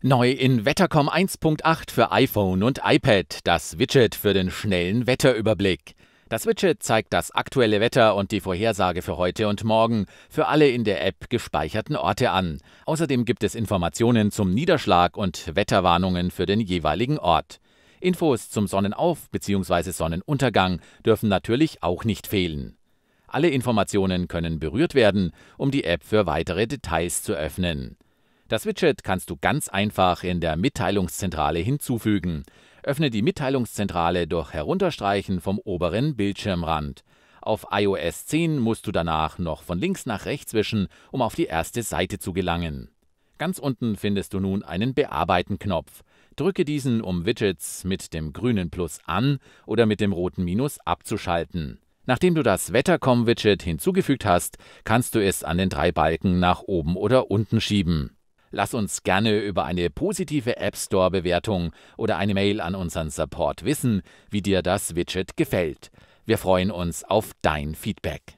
Neu in Wettercom 1.8 für iPhone und iPad das Widget für den schnellen Wetterüberblick. Das Widget zeigt das aktuelle Wetter und die Vorhersage für heute und morgen für alle in der App gespeicherten Orte an. Außerdem gibt es Informationen zum Niederschlag und Wetterwarnungen für den jeweiligen Ort. Infos zum Sonnenauf- bzw. Sonnenuntergang dürfen natürlich auch nicht fehlen. Alle Informationen können berührt werden, um die App für weitere Details zu öffnen. Das Widget kannst du ganz einfach in der Mitteilungszentrale hinzufügen. Öffne die Mitteilungszentrale durch Herunterstreichen vom oberen Bildschirmrand. Auf iOS 10 musst du danach noch von links nach rechts wischen, um auf die erste Seite zu gelangen. Ganz unten findest du nun einen Bearbeiten-Knopf. Drücke diesen, um Widgets mit dem grünen Plus an oder mit dem roten Minus abzuschalten. Nachdem du das Wettercom-Widget hinzugefügt hast, kannst du es an den drei Balken nach oben oder unten schieben. Lass uns gerne über eine positive App Store Bewertung oder eine Mail an unseren Support wissen, wie dir das Widget gefällt. Wir freuen uns auf dein Feedback.